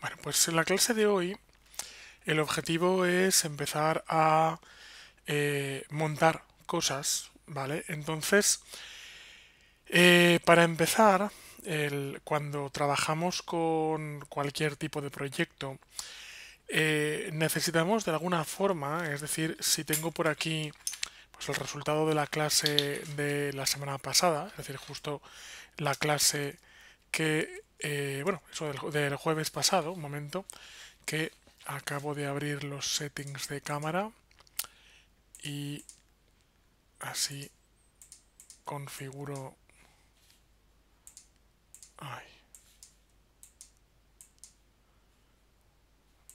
Bueno, pues en la clase de hoy el objetivo es empezar a eh, montar cosas, ¿vale? Entonces, eh, para empezar, cuando trabajamos con cualquier tipo de proyecto, eh, necesitamos de alguna forma, es decir, si tengo por aquí pues el resultado de la clase de la semana pasada, es decir, justo la clase que eh, bueno, eso del, del, jueves pasado, un momento, que acabo de abrir los settings de cámara y así configuro... Ay.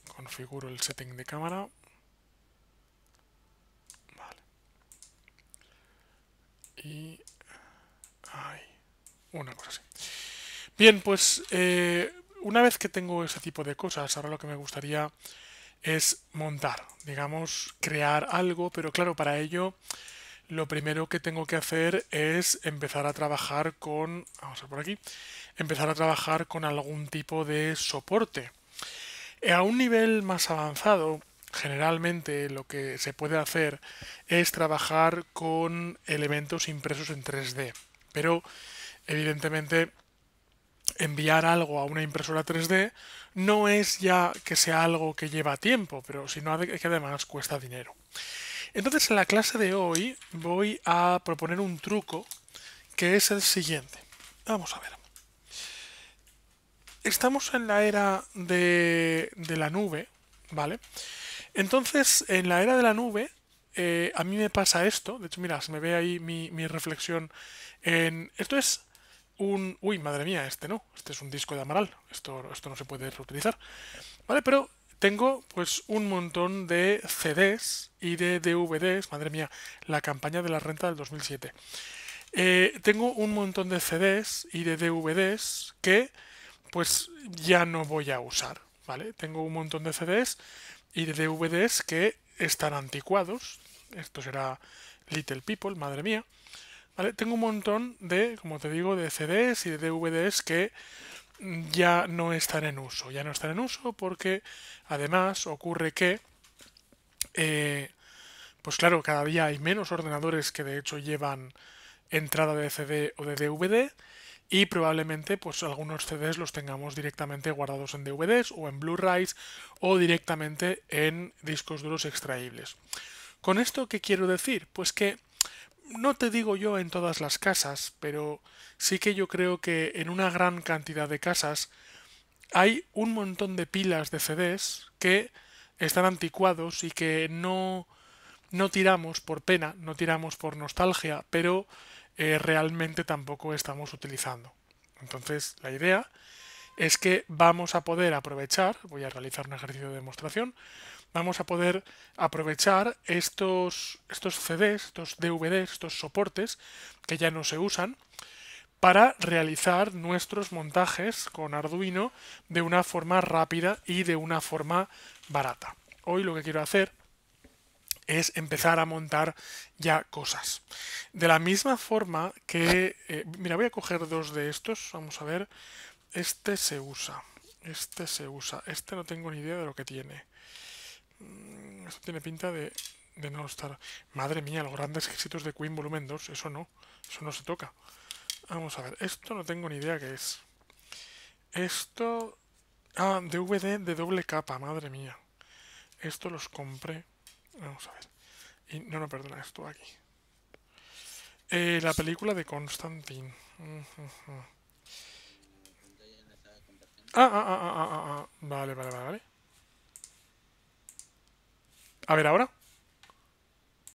Configuro el setting de cámara. Vale. Y... Ay. Una cosa así. Bien, pues eh, una vez que tengo ese tipo de cosas, ahora lo que me gustaría es montar, digamos, crear algo, pero claro, para ello lo primero que tengo que hacer es empezar a trabajar con, vamos a por aquí, empezar a trabajar con algún tipo de soporte. Eh, a un nivel más avanzado, generalmente lo que se puede hacer es trabajar con elementos impresos en 3D, pero evidentemente enviar algo a una impresora 3D no es ya que sea algo que lleva tiempo, pero sino que además cuesta dinero. Entonces en la clase de hoy voy a proponer un truco que es el siguiente. Vamos a ver. Estamos en la era de, la nube, ¿vale? Entonces, en la era de la nube, eh, a mí me pasa esto. De hecho, mira, se me ve ahí mi, mi reflexión en... Esto es un... Uy, madre mía, este no. Este es un disco de Amaral. Esto, esto no se puede reutilizar. Vale, pero tengo pues un montón de CDs y de DVDs. Madre mía, la campaña de la renta del 2007. Eh, tengo un montón de CDs y de DVDs que pues ya no voy a usar. ¿Vale? Tengo un montón de CDs y de DVDs que están anticuados. Esto será Little People, madre mía. Tengo un montón de, como te digo, de CDs y de DVDs que ya no están en uso. Ya no están en uso porque además ocurre que, eh, pues claro, cada día hay menos ordenadores que de hecho llevan entrada de CD o de DVD y probablemente pues algunos CDs los tengamos directamente guardados en DVDs o en Blu-rays o directamente en discos duros extraíbles. ¿Con esto qué quiero decir? Pues que no te digo yo en todas las casas, pero sí que yo creo que en una gran cantidad de casas hay un montón de pilas de CDs que están anticuados y que no, no tiramos por pena, no tiramos por nostalgia, pero eh, realmente tampoco estamos utilizando. Entonces la idea es que vamos a poder aprovechar, voy a realizar un ejercicio de demostración, vamos a poder aprovechar estos, estos CDs, estos DVDs, estos soportes que ya no se usan, para realizar nuestros montajes con Arduino de una forma rápida y de una forma barata. Hoy lo que quiero hacer es empezar a montar ya cosas. De la misma forma que... Eh, mira, voy a coger dos de estos, vamos a ver. Este se usa. Este se usa. Este no tengo ni idea de lo que tiene. Mm, esto tiene pinta de, no estar... Madre mía, los grandes éxitos de Queen Volumen 2. Eso no. Eso no se toca. Vamos a ver. Esto no tengo ni idea qué es. Esto... Ah, DVD de doble capa. Madre mía. Esto los compré... Vamos a ver. Y, no, no, perdona. Esto aquí. Eh, la película de Constantine. Mm, mm, Ah, ah, ah, ah, ah, ah, ah. Vale, vale, vale, vale. A ver ahora.